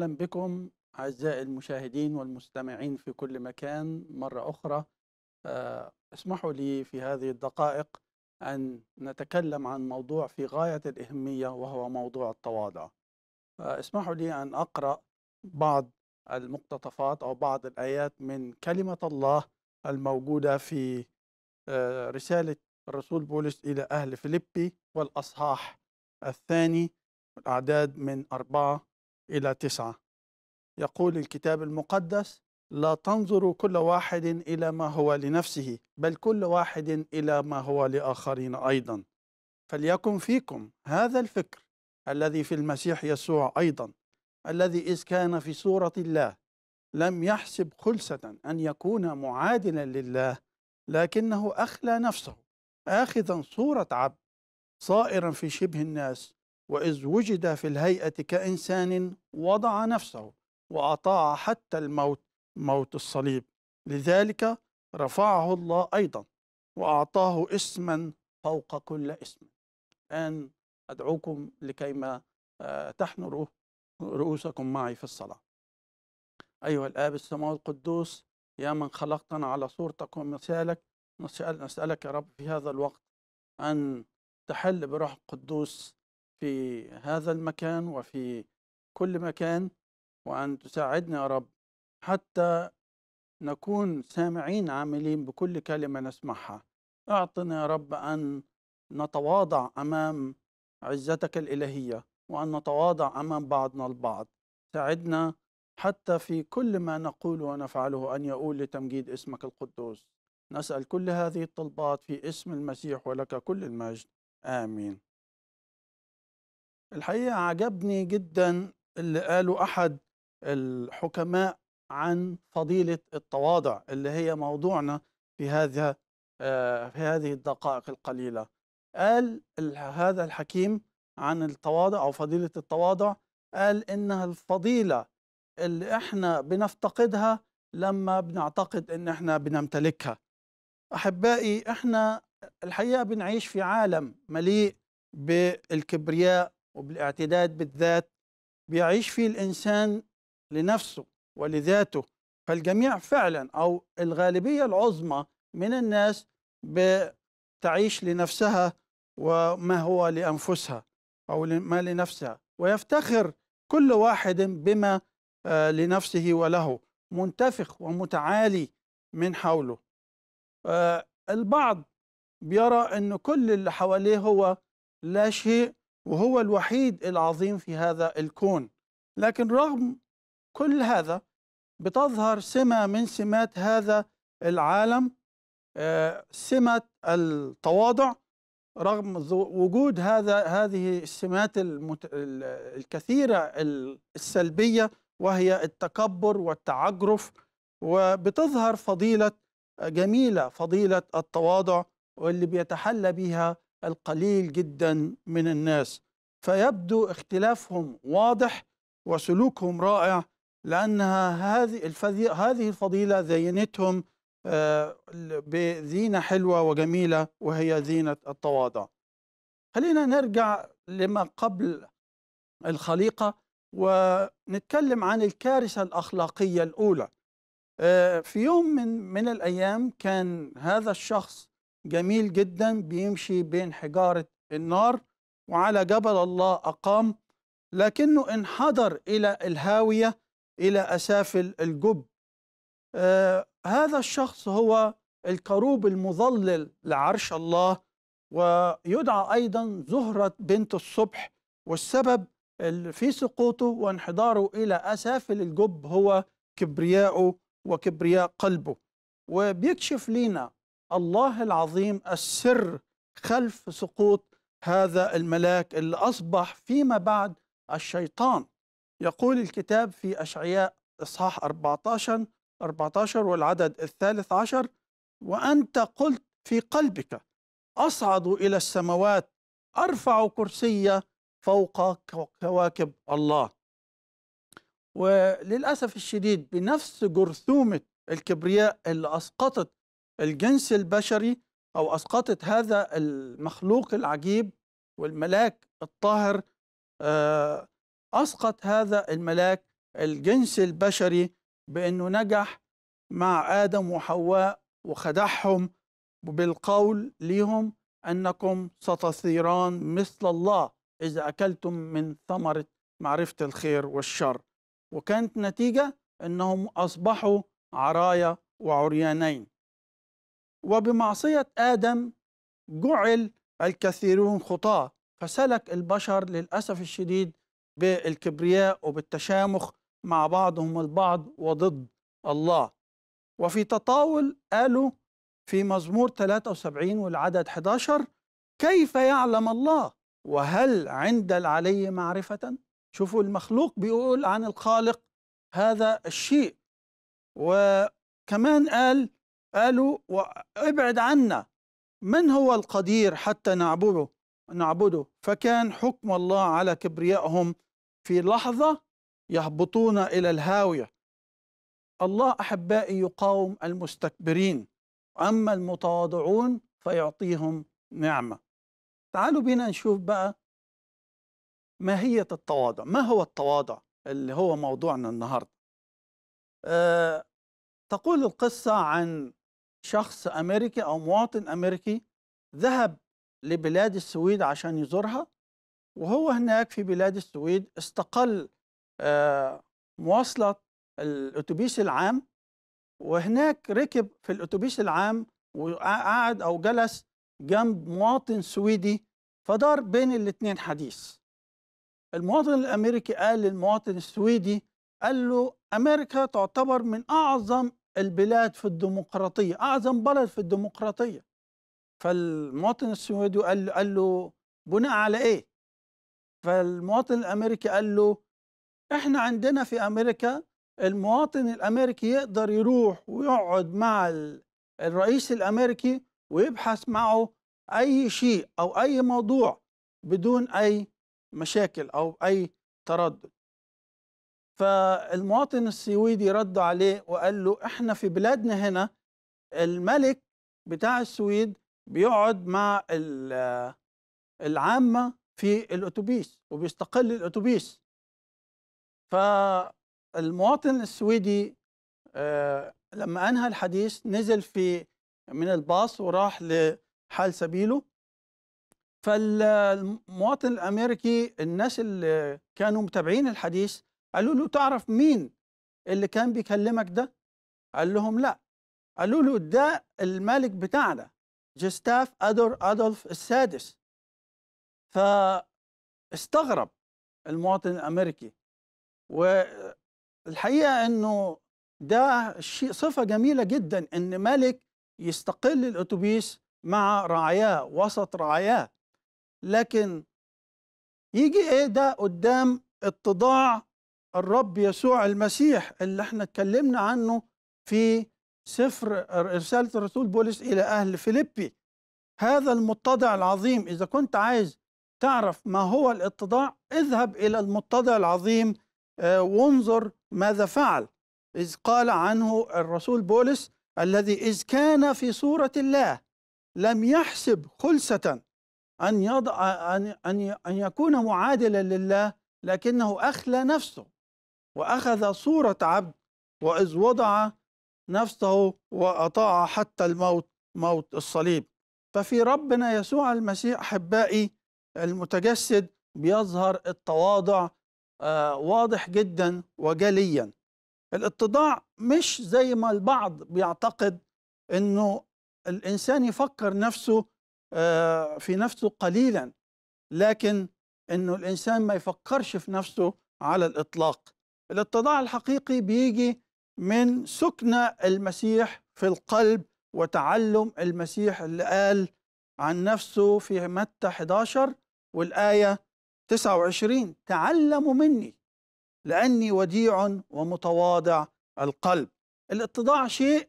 أهلا بكم أعزائي المشاهدين والمستمعين في كل مكان مرة أخرى آه، اسمحوا لي في هذه الدقائق أن نتكلم عن موضوع في غاية الأهمية وهو موضوع التواضع آه، اسمحوا لي أن أقرأ بعض المقتطفات أو بعض الآيات من كلمة الله الموجودة في آه، رسالة الرسول بولس إلى أهل فيلبي والأصحاح الثاني الأعداد من أربعة إلى تسعة يقول الكتاب المقدس لا تنظروا كل واحد إلى ما هو لنفسه بل كل واحد إلى ما هو لآخرين أيضا فليكن فيكم هذا الفكر الذي في المسيح يسوع أيضا الذي إذ كان في صورة الله لم يحسب خلسة أن يكون معادلا لله لكنه أخلى نفسه آخذا صورة عبد صائرا في شبه الناس وإذ وجد في الهيئة كإنسان وضع نفسه وأطاع حتى الموت موت الصليب لذلك رفعه الله أيضا وأعطاه اسما فوق كل اسم الآن أدعوكم لكيما آه، تحنوا رؤوسكم معي في الصلاة أيها الآب السماوي القدوس يا من خلقتنا على صورتك ومثالك نسأل نسألك يا رب في هذا الوقت أن تحل بروح القدوس في هذا المكان وفي كل مكان وأن تساعدنا يا رب حتى نكون سامعين عاملين بكل كلمة نسمعها أعطنا يا رب أن نتواضع أمام عزتك الإلهية وأن نتواضع أمام بعضنا البعض ساعدنا حتى في كل ما نقول ونفعله أن يقول لتمجيد اسمك القدوس نسأل كل هذه الطلبات في اسم المسيح ولك كل المجد آمين الحقيقة عجبني جدا اللي قاله أحد الحكماء عن فضيلة التواضع اللي هي موضوعنا في هذا آه، في هذه الدقائق القليلة قال هذا الحكيم عن التواضع أو فضيلة التواضع قال إنها الفضيلة اللي إحنا بنفتقدها لما بنعتقد إن إحنا بنمتلكها أحبائي إحنا الحقيقة بنعيش في عالم مليء بالكبرياء وبالاعتداد بالذات بيعيش فيه الإنسان لنفسه ولذاته فالجميع فعلا أو الغالبية العظمى من الناس بتعيش لنفسها وما هو لأنفسها أو ما لنفسها ويفتخر كل واحد بما آه، لنفسه وله منتفخ ومتعالي من حوله آه، البعض بيرى أن كل اللي حواليه هو لا شيء وهو الوحيد العظيم في هذا الكون لكن رغم كل هذا بتظهر سمة من سمات هذا العالم آه، سمة التواضع رغم وجود هذا هذه السمات الكثيرة السلبية وهي التكبر والتعجرف وبتظهر فضيلة جميلة فضيلة التواضع واللي بيتحلى بها القليل جدا من الناس فيبدو اختلافهم واضح وسلوكهم رائع لأنها هذه هذه الفضيلة زينتهم آه، بزينة حلوة وجميلة وهي زينة التواضع خلينا نرجع لما قبل الخليقة ونتكلم عن الكارثة الأخلاقية الأولى آه، في يوم من, من الأيام كان هذا الشخص جميل جدا بيمشي بين حجارة النار وعلى جبل الله أقام لكنه انحدر إلى الهاوية إلى أسافل الجب آه هذا الشخص هو الكروب المظلل لعرش الله ويدعى أيضا زهرة بنت الصبح والسبب في سقوطه وانحداره إلى أسافل الجب هو كبرياءه وكبرياء قلبه وبيكشف لينا الله العظيم السر خلف سقوط هذا الملاك اللي أصبح فيما بعد الشيطان يقول الكتاب في أشعياء إصحاح 14 14 والعدد الثالث عشر وأنت قلت في قلبك أصعد إلى السماوات أرفع كرسي فوق كواكب الله وللأسف الشديد بنفس جرثومة الكبرياء اللي أسقطت الجنس البشري أو أسقطت هذا المخلوق العجيب والملاك الطاهر آه، أسقط هذا الملاك الجنس البشري بأنه نجح مع آدم وحواء وخدعهم بالقول لهم أنكم ستثيران مثل الله إذا أكلتم من ثمرة معرفة الخير والشر وكانت نتيجة أنهم أصبحوا عرايا وعريانين وبمعصية آدم جعل الكثيرون خطاة فسلك البشر للأسف الشديد بالكبرياء وبالتشامخ مع بعضهم البعض وضد الله وفي تطاول قالوا في مزمور 73 والعدد 11 كيف يعلم الله وهل عند العلي معرفة شوفوا المخلوق بيقول عن الخالق هذا الشيء وكمان قال قالوا ابعد عنا من هو القدير حتى نعبده نعبده فكان حكم الله على كبريائهم في لحظة يهبطون إلى الهاوية الله أحبائي يقاوم المستكبرين أما المتواضعون فيعطيهم نعمة تعالوا بينا نشوف بقى ماهية التواضع ما هو التواضع اللي هو موضوعنا النهاردة أه تقول القصة عن شخص أمريكي أو مواطن أمريكي ذهب لبلاد السويد عشان يزورها وهو هناك في بلاد السويد استقل آه، مواصلة الأتوبيس العام وهناك ركب في الأتوبيس العام وقعد أو جلس جنب مواطن سويدي فدار بين الاثنين حديث المواطن الأمريكي قال للمواطن السويدي قال له أمريكا تعتبر من أعظم البلاد في الديمقراطية أعظم بلد في الديمقراطية فالمواطن السويدي قال, قال له بناء على إيه فالمواطن الأمريكي قال له إحنا عندنا في أمريكا المواطن الأمريكي يقدر يروح ويقعد مع الرئيس الأمريكي ويبحث معه أي شيء أو أي موضوع بدون أي مشاكل أو أي تردد فالمواطن السويدي رد عليه وقال له احنا في بلادنا هنا الملك بتاع السويد بيقعد مع العامة في الأتوبيس وبيستقل الأتوبيس فالمواطن السويدي آه، لما أنهى الحديث نزل في من الباص وراح لحال سبيله فالمواطن الأمريكي الناس اللي كانوا متابعين الحديث قالوا له تعرف مين اللي كان بيكلمك ده قال لهم لا قالوا له ده الملك بتاعنا جستاف أدور أدولف السادس فاستغرب المواطن الأمريكي والحقيقة أنه ده شيء صفة جميلة جدا أن ملك يستقل الأتوبيس مع رعاياه وسط رعاياه لكن يجي إيه ده قدام اتضاع الرب يسوع المسيح اللي احنا اتكلمنا عنه في سفر رسالة الرسول بولس إلى أهل فيلبي هذا المتضع العظيم إذا كنت عايز تعرف ما هو الاتضاع اذهب إلى المتضع العظيم آه، وانظر ماذا فعل إذ قال عنه الرسول بولس الذي إذ كان في صورة الله لم يحسب خلسة أن, يضع أن, أن, أن يكون معادلا لله لكنه أخلى نفسه وأخذ صورة عبد وإذ وضع نفسه وأطاع حتى الموت موت الصليب ففي ربنا يسوع المسيح أحبائي المتجسد بيظهر التواضع آه، واضح جدا وجليا الاتضاع مش زي ما البعض بيعتقد انه الانسان يفكر نفسه آه، في نفسه قليلا لكن انه الانسان ما يفكرش في نفسه على الاطلاق الاتضاع الحقيقي بيجي من سكن المسيح في القلب وتعلم المسيح اللي قال عن نفسه في متى 11 والآية 29 تعلموا مني لأني وديع ومتواضع القلب الاتضاع شيء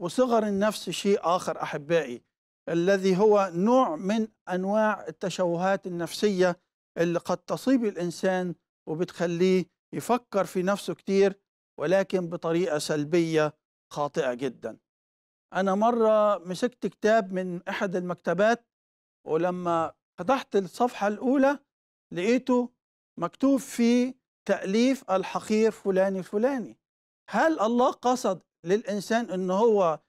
وصغر النفس شيء آخر أحبائي الذي هو نوع من أنواع التشوهات النفسية اللي قد تصيب الإنسان وبتخليه يفكر في نفسه كتير ولكن بطريقة سلبية خاطئة جدا أنا مرة مسكت كتاب من أحد المكتبات ولما فتحت الصفحة الأولى لقيته مكتوب فيه تأليف الحقير فلاني الفلاني هل الله قصد للإنسان أن هو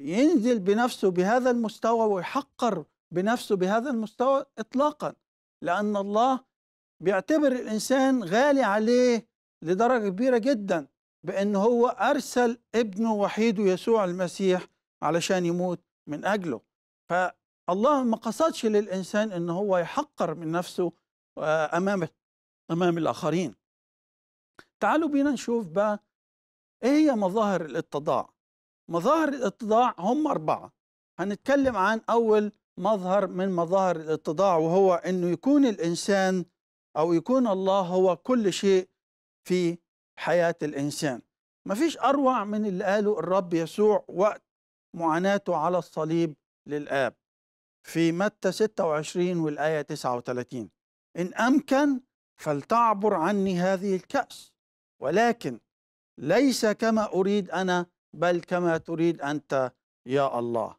ينزل بنفسه بهذا المستوى ويحقر بنفسه بهذا المستوى إطلاقا لأن الله بيعتبر الإنسان غالي عليه لدرجة كبيرة جدا بأن هو أرسل ابنه وحيده يسوع المسيح علشان يموت من أجله فالله ما قصدش للإنسان أن هو يحقر من نفسه آه، أمام أمام الآخرين تعالوا بينا نشوف بقى إيه هي مظاهر الاتضاع مظاهر الاتضاع هم أربعة هنتكلم عن أول مظهر من مظاهر الاتضاع وهو أنه يكون الإنسان أو يكون الله هو كل شيء في حياة الإنسان ما فيش أروع من اللي قاله الرب يسوع وقت معاناته على الصليب للآب في متى 26 والآية 39 إن أمكن فلتعبر عني هذه الكأس ولكن ليس كما أريد أنا بل كما تريد أنت يا الله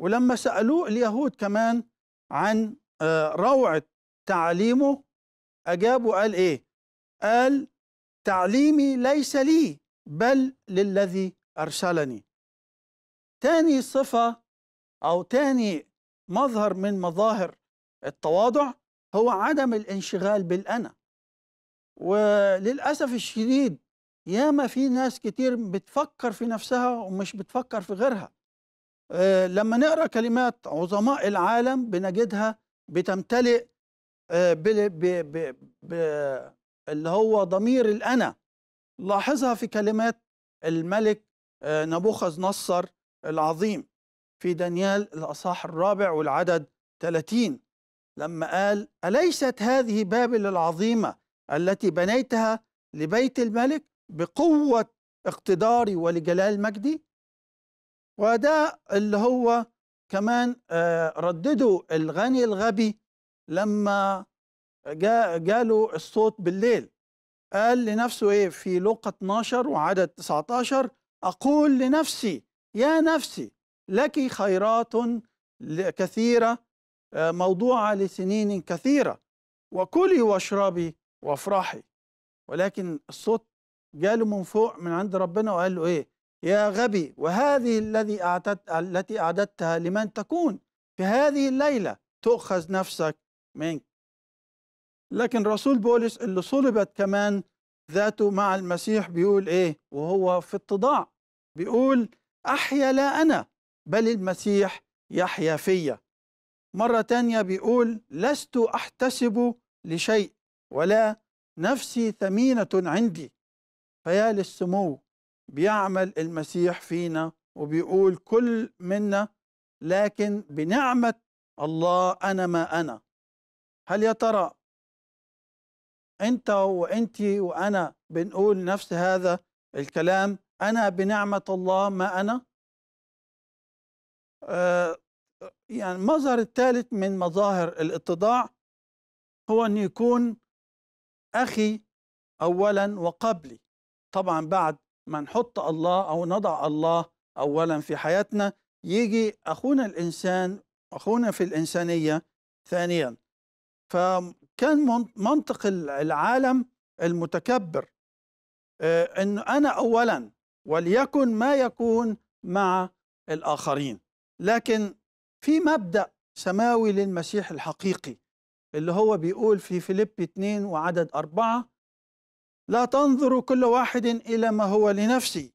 ولما سألوه اليهود كمان عن آه، روعة تعليمه أجاب وقال إيه قال تعليمي ليس لي بل للذي أرسلني تاني صفة أو تاني مظهر من مظاهر التواضع هو عدم الانشغال بالأنا وللأسف الشديد ياما في ناس كتير بتفكر في نفسها ومش بتفكر في غيرها آه، لما نقرأ كلمات عظماء العالم بنجدها بتمتلئ آه، بل ب ب اللي هو ضمير الأنا لاحظها في كلمات الملك آه، نبوخذ نصر العظيم في دانيال الأصحاح الرابع والعدد 30 لما قال أليست هذه بابل العظيمة التي بنيتها لبيت الملك بقوة اقتداري ولجلال مجدي وده اللي هو كمان آه، ردده الغني الغبي لما جا جاله الصوت بالليل قال لنفسه ايه في لوقا 12 وعدد 19 اقول لنفسي يا نفسي لك خيرات كثيره آه، موضوعه لسنين كثيره وكلي واشربي وافرحي ولكن الصوت جاله من فوق من عند ربنا وقال له ايه يا غبي وهذه الذي أعتدت التي اعددتها لمن تكون في هذه الليله تؤخذ نفسك منك لكن رسول بولس اللي صلبت كمان ذاته مع المسيح بيقول ايه وهو في اتضاع بيقول احيا لا انا بل المسيح يحيا فيا مرة تانية بيقول لست احتسب لشيء ولا نفسي ثمينة عندي فيا للسمو بيعمل المسيح فينا وبيقول كل منا لكن بنعمة الله أنا ما أنا هل يا ترى أنت وأنت وأنا بنقول نفس هذا الكلام أنا بنعمة الله ما أنا آه يعني المظهر الثالث من مظاهر الاتضاع هو أن يكون أخي أولا وقبلي طبعا بعد ما نحط الله أو نضع الله أولا في حياتنا يجي أخونا الإنسان أخونا في الإنسانية ثانيا فكان منطق العالم المتكبر آه، أن أنا أولا وليكن ما يكون مع الآخرين لكن في مبدأ سماوي للمسيح الحقيقي اللي هو بيقول في فيليب 2 وعدد أربعة لا تنظروا كل واحد إلى ما هو لنفسي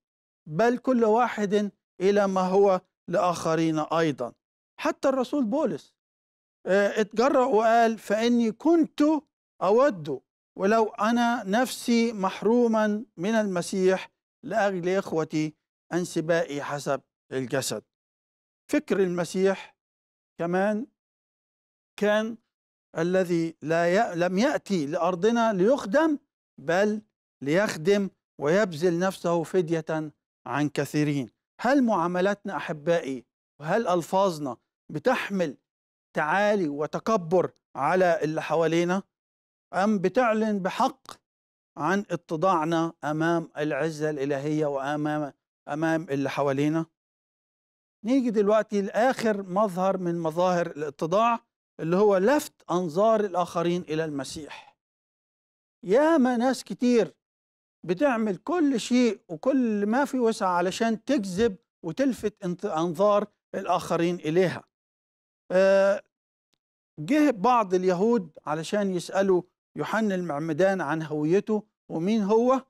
بل كل واحد إلى ما هو لآخرين أيضا حتى الرسول بولس آه، اتجرأ وقال فإني كنت أود ولو أنا نفسي محروما من المسيح لأجل إخوتي أنسبائي حسب الجسد فكر المسيح كمان كان الذي لا ي... لم يأتي لأرضنا ليخدم بل ليخدم ويبذل نفسه فدية عن كثيرين هل معاملاتنا أحبائي وهل ألفاظنا بتحمل تعالي وتكبر على اللي حوالينا أم بتعلن بحق عن اتضاعنا أمام العزة الإلهية وأمام أمام اللي حوالينا نيجي دلوقتي لآخر مظهر من مظاهر الاتضاع اللي هو لفت أنظار الآخرين إلى المسيح ياما ناس كتير بتعمل كل شيء وكل ما في وسع علشان تجذب وتلفت انظار الآخرين إليها آه، جه بعض اليهود علشان يسألوا يوحنا المعمدان عن هويته ومين هو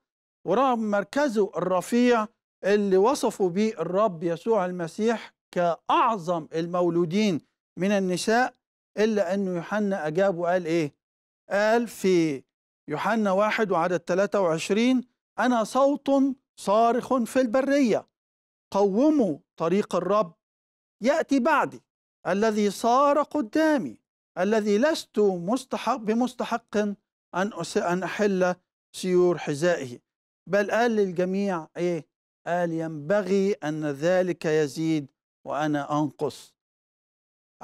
ورغم مركزه الرفيع اللي وصفوا به الرب يسوع المسيح كأعظم المولودين من النساء إلا أنه يوحنا أجاب وقال إيه قال في يوحنا واحد وعدد 23 أنا صوت صارخ في البرية قوموا طريق الرب يأتي بعدي الذي صار قدامي الذي لست مستحق بمستحق أن أن أحل سيور حذائه بل قال للجميع إيه قال ينبغي أن ذلك يزيد وأنا أنقص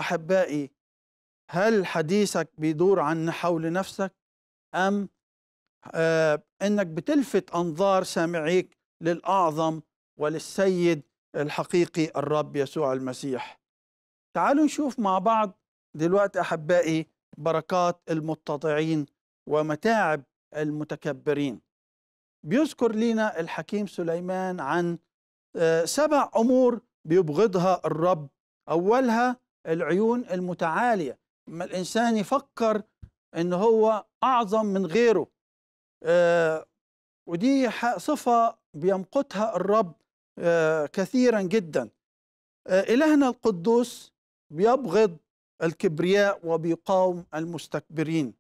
أحبائي هل حديثك بيدور عن حول نفسك أم آه إنك بتلفت أنظار سامعيك للأعظم وللسيد الحقيقي الرب يسوع المسيح تعالوا نشوف مع بعض دلوقتي أحبائي بركات المتطعين ومتاعب المتكبرين بيذكر لنا الحكيم سليمان عن آه، سبع أمور بيبغضها الرب أولها العيون المتعالية ما الإنسان يفكر إن هو أعظم من غيره آه، ودي صفة بيمقتها الرب آه، كثيرا جدا إلهنا القدوس بيبغض الكبرياء وبيقاوم المستكبرين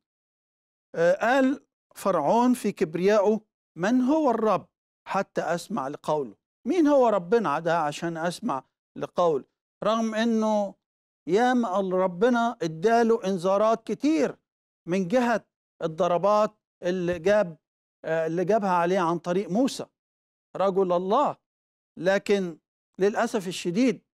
آه، قال فرعون في كبريائه من هو الرب حتى أسمع لقوله مين هو ربنا ده عشان أسمع لقول رغم أنه ياما ربنا اداله انذارات كتير من جهة الضربات اللي جاب آه، اللي جابها عليه عن طريق موسى رجل الله لكن للأسف الشديد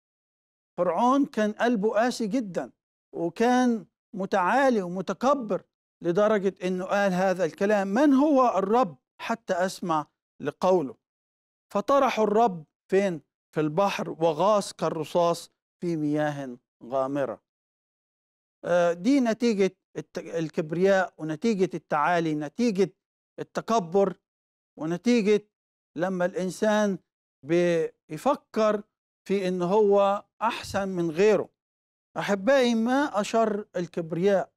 فرعون كان قلبه قاسي جدا وكان متعالي ومتكبر لدرجة أنه قال هذا الكلام من هو الرب حتى أسمع لقوله فطرحوا الرب فين؟ في البحر وغاص كالرصاص في مياه غامرة آه، دي نتيجة الكبرياء ونتيجة التعالي نتيجة التكبر ونتيجة لما الإنسان بيفكر في ان هو احسن من غيره احبائي ما اشر الكبرياء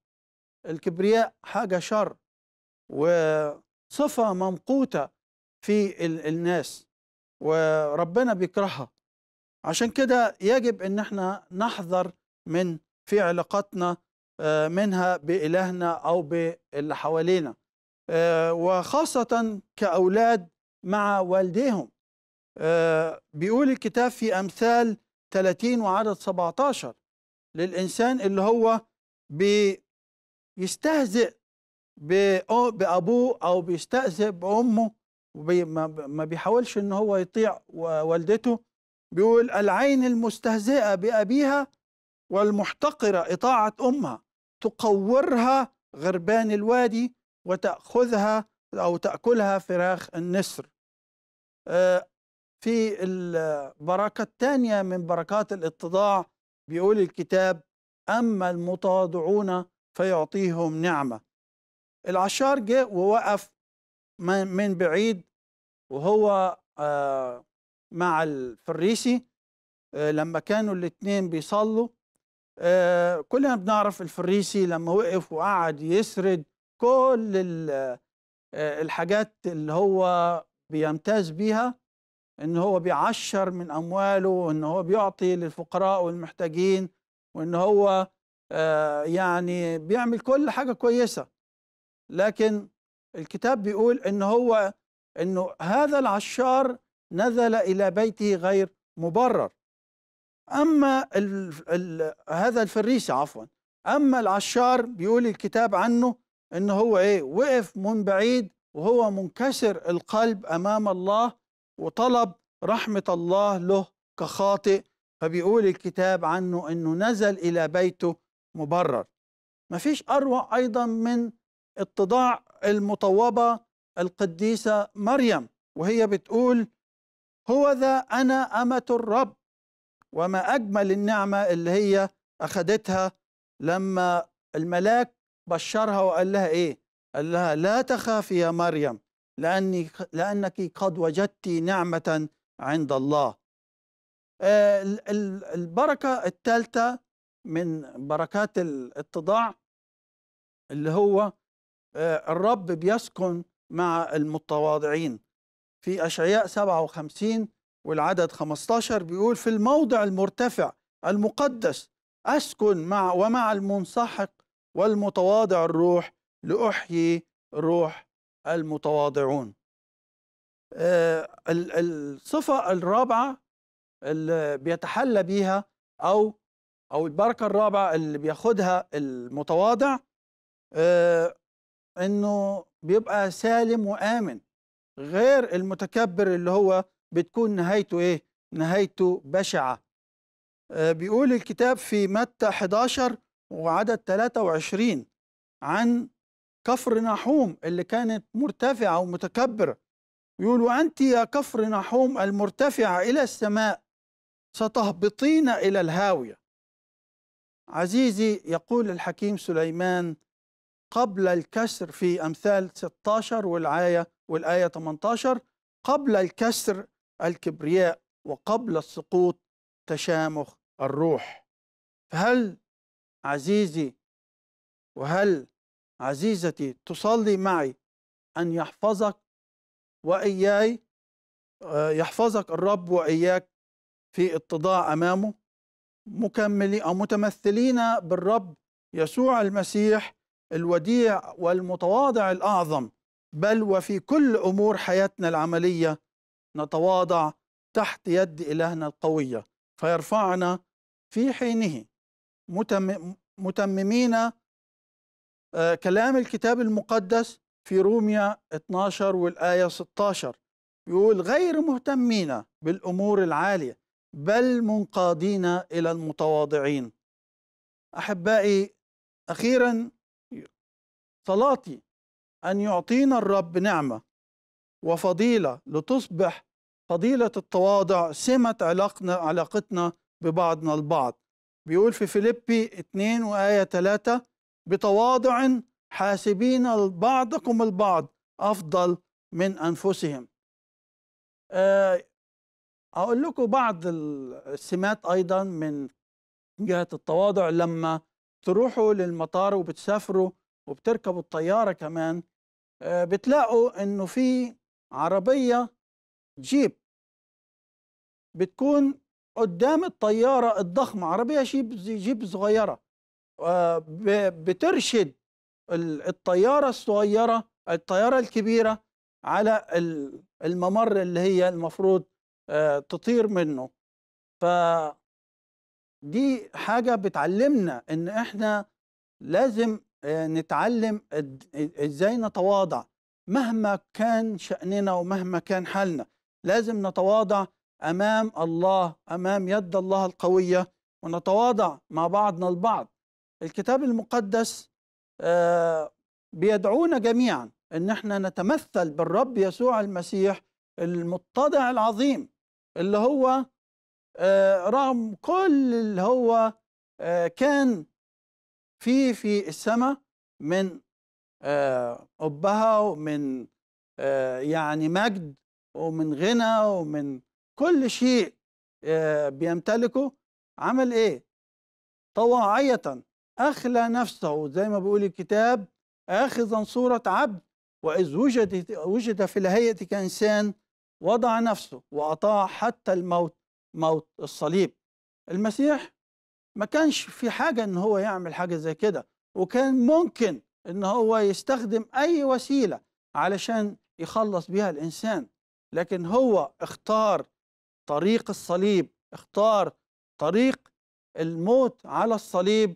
الكبرياء حاجه شر وصفه ممقوته في الناس وربنا بيكرهها عشان كده يجب ان احنا نحذر من في علاقاتنا آه، منها بالهنا او باللي حوالينا آه، وخاصه كاولاد مع والديهم آه، بيقول الكتاب في أمثال 30 وعدد 17 للإنسان اللي هو بيستهزئ بأبوه أو بيستهزئ بأمه وما بيحاولش إن هو يطيع والدته بيقول العين المستهزئة بأبيها والمحتقرة إطاعة أمها تقورها غربان الوادي وتأخذها أو تأكلها فراخ النسر آه، في البركة الثانية من بركات الاتضاع بيقول الكتاب أما المتواضعون فيعطيهم نعمة العشار جاء ووقف من بعيد وهو آه، مع الفريسي آه، لما كانوا الاتنين بيصلوا آه، كلنا بنعرف الفريسي لما وقف وقعد يسرد كل الحاجات اللي هو بيمتاز بيها ان هو بيعشر من امواله وان هو بيعطي للفقراء والمحتاجين وان هو آه، يعني بيعمل كل حاجه كويسه لكن الكتاب بيقول ان هو انه هذا العشار نزل الى بيته غير مبرر اما الـ الـ هذا الفريسي عفوا اما العشار بيقول الكتاب عنه ان هو ايه وقف من بعيد وهو منكسر القلب امام الله وطلب رحمة الله له كخاطئ فبيقول الكتاب عنه أنه نزل إلى بيته مبرر ما فيش أروع أيضا من اتضاع المطوبة القديسة مريم وهي بتقول هو ذا أنا أمة الرب وما أجمل النعمة اللي هي أخدتها لما الملاك بشرها وقال لها إيه قال لها لا تخافي يا مريم لأني لأنك قد وجدت نعمة عند الله آه، البركة الثالثة من بركات الاتضاع اللي هو آه، الرب بيسكن مع المتواضعين في أشعياء 57 والعدد 15 بيقول في الموضع المرتفع المقدس أسكن مع ومع المنسحق والمتواضع الروح لأحيي روح المتواضعون آه، الصفة الرابعة اللي بيتحلى بيها أو أو البركة الرابعة اللي بياخدها المتواضع آه، إنه بيبقى سالم وآمن غير المتكبر اللي هو بتكون نهايته إيه؟ نهايته بشعة آه، بيقول الكتاب في متى 11 وعدد 23 عن كفر نحوم اللي كانت مرتفعة ومتكبرة يقول وأنت يا كفر نحوم المرتفعة إلى السماء ستهبطين إلى الهاوية عزيزي يقول الحكيم سليمان قبل الكسر في أمثال 16 والآية والآية 18 قبل الكسر الكبرياء وقبل السقوط تشامخ الروح فهل عزيزي وهل عزيزتي تصلي معي أن يحفظك وإياي آه، يحفظك الرب وإياك في اتضاع أمامه مكملين أو متمثلين بالرب يسوع المسيح الوديع والمتواضع الأعظم بل وفي كل أمور حياتنا العملية نتواضع تحت يد إلهنا القوية فيرفعنا في حينه متممين آه، كلام الكتاب المقدس في روميا 12 والآية 16 يقول غير مهتمين بالأمور العالية بل منقادين إلى المتواضعين أحبائي أخيرا صلاتي أن يعطينا الرب نعمة وفضيلة لتصبح فضيلة التواضع سمة علاقنا علاقتنا ببعضنا البعض بيقول في فيليبي 2 وآية 3 بتواضع حاسبين بعضكم البعض أفضل من أنفسهم أقول آه، لكم بعض السمات أيضا من جهة التواضع لما تروحوا للمطار وبتسافروا وبتركبوا الطيارة كمان آه، بتلاقوا إنه في عربية جيب بتكون قدام الطيارة الضخمة عربية جيب جيب صغيرة آه، بترشد الطيارة الصغيرة الطيارة الكبيرة على الممر اللي هي المفروض آه، تطير منه ف دي حاجة بتعلمنا ان احنا لازم آه، نتعلم ازاي نتواضع مهما كان شأننا ومهما كان حالنا لازم نتواضع امام الله امام يد الله القوية ونتواضع مع بعضنا البعض الكتاب المقدس آه، بيدعونا جميعا ان احنا نتمثل بالرب يسوع المسيح المتضع العظيم اللي هو آه، رغم كل اللي هو آه، كان فيه في السماء من أبها ومن يعني مجد ومن غنى ومن كل شيء بيمتلكه عمل ايه طواعية أخلى نفسه زي ما بيقول الكتاب آخذا صورة عبد وإذ وجد, وجد في الهيئة كإنسان وضع نفسه وأطاع حتى الموت موت الصليب المسيح ما كانش في حاجة إن هو يعمل حاجة زي كده وكان ممكن إن هو يستخدم أي وسيلة علشان يخلص بيها الإنسان لكن هو اختار طريق الصليب اختار طريق الموت على الصليب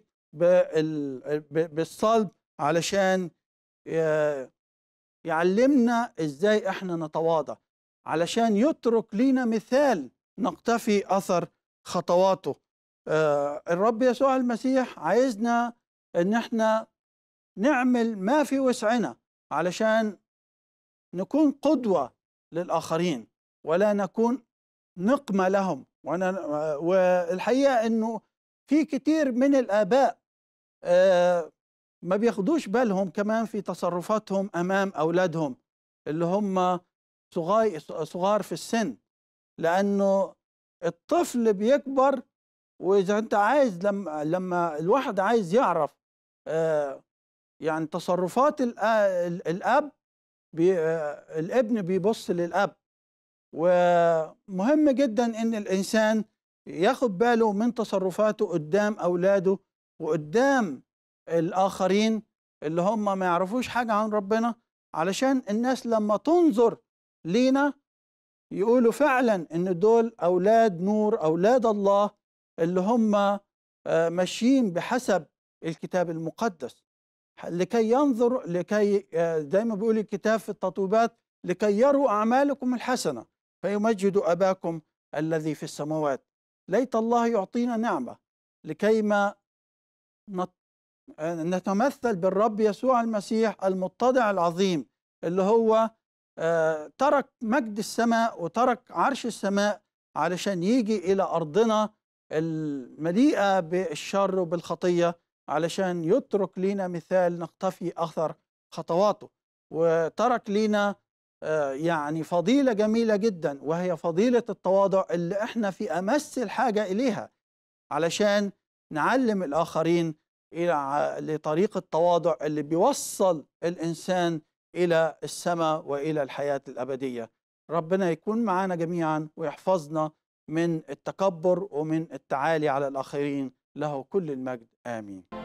بالصلب علشان يعلمنا ازاي احنا نتواضع علشان يترك لينا مثال نقتفي اثر خطواته الرب يسوع المسيح عايزنا ان احنا نعمل ما في وسعنا علشان نكون قدوه للاخرين ولا نكون نقمه لهم والحقيقه انه في كتير من الاباء آه، ما بياخدوش بالهم كمان في تصرفاتهم امام اولادهم اللي هم صغار في السن لانه الطفل بيكبر واذا انت عايز لما لما الواحد عايز يعرف آه، يعني تصرفات الاب بي آه، الابن بيبص للاب ومهم جدا ان الانسان ياخد باله من تصرفاته قدام اولاده وقدام الآخرين اللي هم ما يعرفوش حاجة عن ربنا علشان الناس لما تنظر لينا يقولوا فعلا ان دول اولاد نور اولاد الله اللي هم آه، ماشيين بحسب الكتاب المقدس لكي ينظر لكي آه، زي ما بيقول الكتاب في التطوبات لكي يروا اعمالكم الحسنه فيمجدوا اباكم الذي في السماوات ليت الله يعطينا نعمه لكي ما نتمثل بالرب يسوع المسيح المتضع العظيم اللي هو آه، ترك مجد السماء وترك عرش السماء علشان يجي إلى أرضنا المليئة بالشر وبالخطية علشان يترك لينا مثال نقتفي أثر خطواته وترك لينا آه، يعني فضيلة جميلة جدا وهي فضيلة التواضع اللي احنا في أمس الحاجة إليها علشان نعلم الآخرين الى لطريق التواضع اللي بيوصل الانسان الى السماء والى الحياه الابديه ربنا يكون معانا جميعا ويحفظنا من التكبر ومن التعالي على الاخرين له كل المجد امين